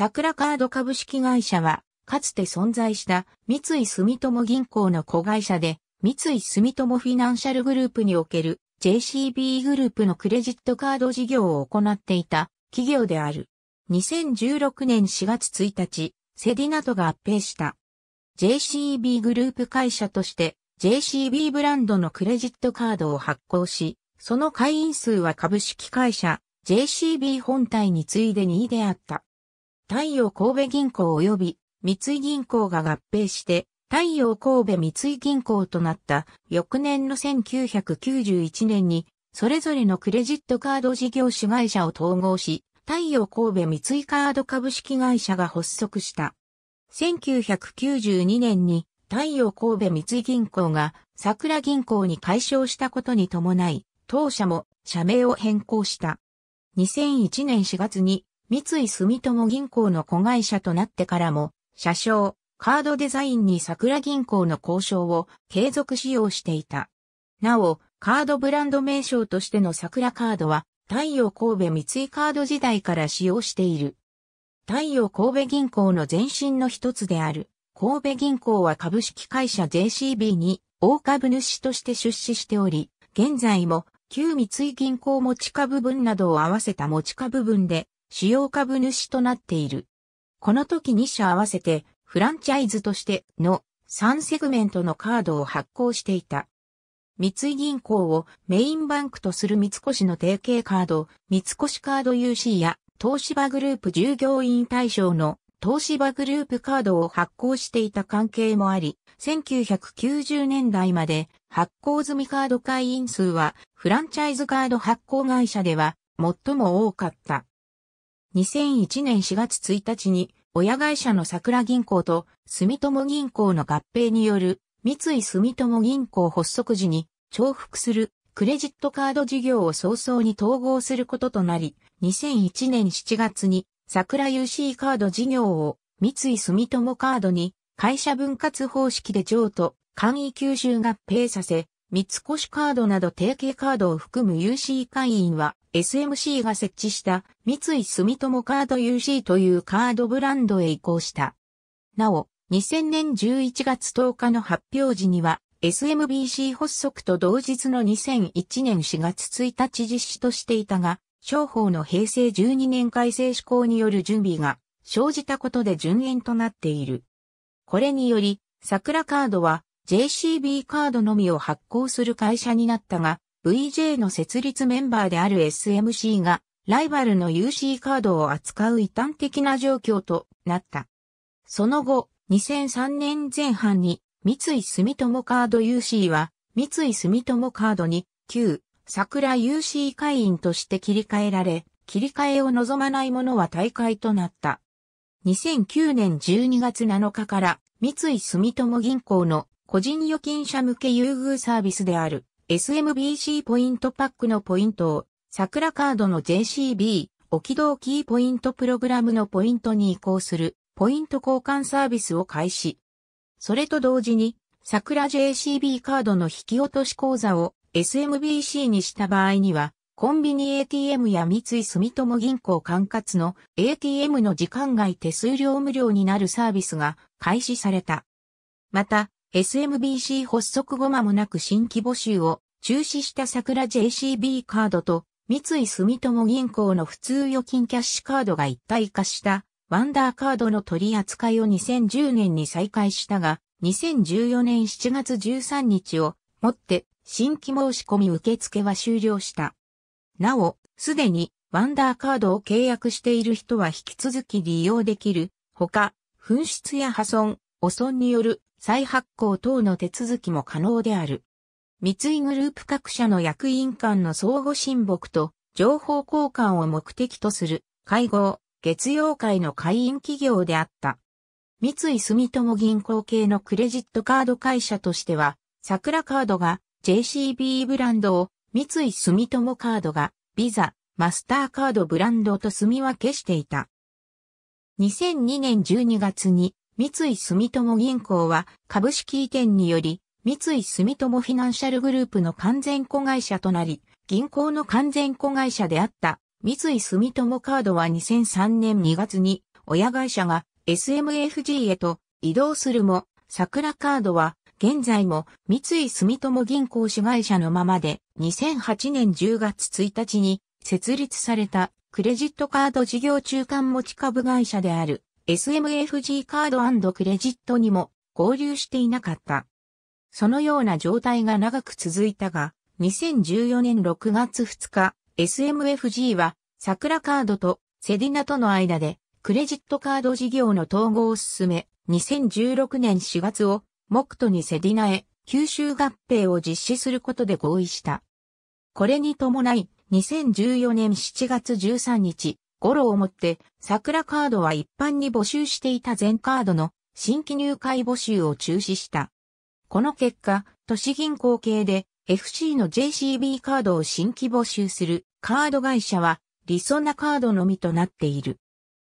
桜カード株式会社は、かつて存在した三井住友銀行の子会社で、三井住友フィナンシャルグループにおける JCB グループのクレジットカード事業を行っていた企業である。2016年4月1日、セディナどが合併した。JCB グループ会社として JCB ブランドのクレジットカードを発行し、その会員数は株式会社 JCB 本体に次いで2位であった。太陽神戸銀行及び三井銀行が合併して、太陽神戸三井銀行となった翌年の1991年に、それぞれのクレジットカード事業主会社を統合し、太陽神戸三井カード株式会社が発足した。1992年に太陽神戸三井銀行が桜銀行に解消したことに伴い、当社も社名を変更した。2001年4月に三井住友銀行の子会社となってからも、車掌、カードデザインに桜銀行の交渉を継続使用していた。なお、カードブランド名称としての桜カードは、太陽神戸三井カード時代から使用している。太陽神戸銀行の前身の一つである、神戸銀行は株式会社 JCB に大株主として出資しており、現在も旧三井銀行持ち株分などを合わせた持ち株分で主要株主となっている。この時2社合わせてフランチャイズとしての3セグメントのカードを発行していた。三井銀行をメインバンクとする三越の提携カード、三越カード UC や東芝グループ従業員対象の東芝グループカードを発行していた関係もあり、1990年代まで発行済みカード会員数はフランチャイズカード発行会社では最も多かった。2001年4月1日に、親会社の桜銀行と住友銀行の合併による三井住友銀行発足時に重複するクレジットカード事業を早々に統合することとなり、2001年7月に桜 UC カード事業を三井住友カードに会社分割方式で譲渡、簡易吸収合併させ、三越カードなど提携カードを含む UC 会員は SMC が設置した三井住友カード UC というカードブランドへ移行した。なお、2000年11月10日の発表時には SMBC 発足と同日の2001年4月1日実施としていたが、商法の平成12年改正施行による準備が生じたことで順延となっている。これにより、桜カードは JCB カードのみを発行する会社になったが、VJ の設立メンバーである SMC が、ライバルの UC カードを扱う異端的な状況となった。その後、2003年前半に、三井住友カード UC は、三井住友カードに、旧、桜 UC 会員として切り替えられ、切り替えを望まない者は大会となった。2009年12月7日から、三井住友銀行の個人預金者向け優遇サービスである SMBC ポイントパックのポイントを、桜カードの JCB、き道キーポイントプログラムのポイントに移行する、ポイント交換サービスを開始。それと同時に、桜 JCB カードの引き落とし口座を SMBC にした場合には、コンビニ ATM や三井住友銀行管轄の ATM の時間外手数料無料になるサービスが開始された。また、SMBC 発足後間もなく新規募集を中止した桜 JCB カードと三井住友銀行の普通預金キャッシュカードが一体化したワンダーカードの取り扱いを2010年に再開したが、2014年7月13日をもって新規申し込み受付は終了した。なお、すでにワンダーカードを契約している人は引き続き利用できる。ほか、紛失や破損、汚損による再発行等の手続きも可能である。三井グループ各社の役員間の相互親睦と情報交換を目的とする会合、月曜会の会員企業であった。三井住友銀行系のクレジットカード会社としては、桜カードが JCB ブランドを、三井住友カードがビザ、マスターカードブランドと住み分けしていた。2002年12月に三井住友銀行は株式移転により三井住友フィナンシャルグループの完全子会社となり、銀行の完全子会社であった三井住友カードは2003年2月に親会社が SMFG へと移動するも、桜カードは現在も三井住友銀行子会社のままで2008年10月1日に設立されたクレジットカード事業中間持ち株会社である。SMFG カードクレジットにも合流していなかった。そのような状態が長く続いたが、2014年6月2日、SMFG は、桜カードとセディナとの間で、クレジットカード事業の統合を進め、2016年4月を、目途にセディナへ、吸収合併を実施することで合意した。これに伴い、2014年7月13日、ゴロをもって、桜カードは一般に募集していた全カードの新規入会募集を中止した。この結果、都市銀行系で FC の JCB カードを新規募集するカード会社は理想なカードのみとなっている。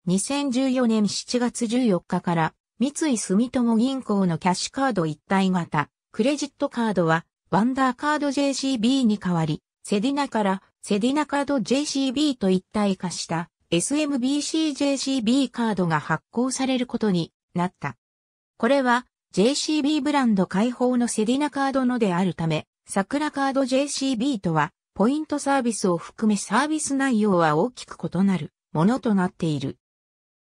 2014年7月14日から三井住友銀行のキャッシュカード一体型クレジットカードはワンダーカード JCB に代わり、セディナからセディナカード JCB と一体化した SMBCJCB カードが発行されることになった。これは JCB ブランド開放のセディナカードのであるため、桜カード JCB とはポイントサービスを含めサービス内容は大きく異なるものとなっている。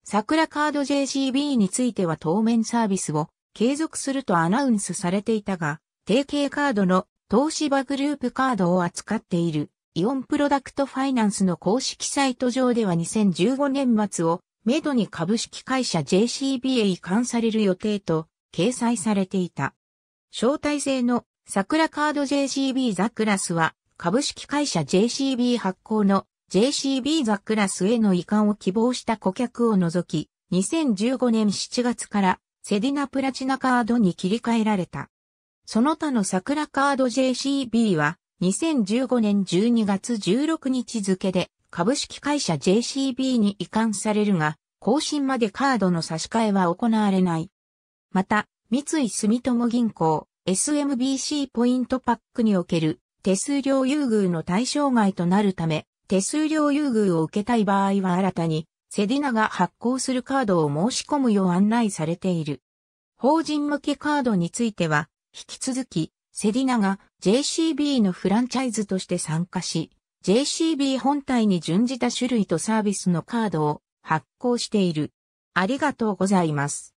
桜カード JCB については当面サービスを継続するとアナウンスされていたが、提携カードの東芝グループカードを扱っているイオンプロダクトファイナンスの公式サイト上では2015年末をめどに株式会社 JCB へ移管される予定と掲載されていた。招待制の桜カード JCB ザクラスは株式会社 JCB 発行の JCB ザクラスへの移管を希望した顧客を除き2015年7月からセディナプラチナカードに切り替えられた。その他の桜カード JCB は2015年12月16日付で株式会社 JCB に移管されるが、更新までカードの差し替えは行われない。また、三井住友銀行 SMBC ポイントパックにおける手数料優遇の対象外となるため、手数料優遇を受けたい場合は新たに、セディナが発行するカードを申し込むよう案内されている。法人向けカードについては、引き続き、セディナが JCB のフランチャイズとして参加し、JCB 本体に準じた種類とサービスのカードを発行している。ありがとうございます。